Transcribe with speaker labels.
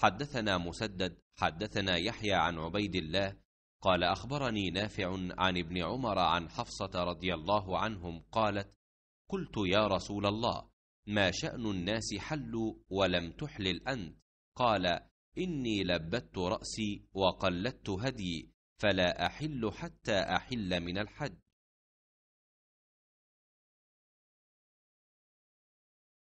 Speaker 1: حدثنا مسدد
Speaker 2: حدثنا يحيى عن عبيد الله قال اخبرني نافع عن ابن عمر عن حفصه رضي الله عنهم قالت قلت يا رسول الله ما شان الناس حلوا ولم تحلل انت قال اني لبدت راسي وقلدت هدي فلا احل حتى احل من الحج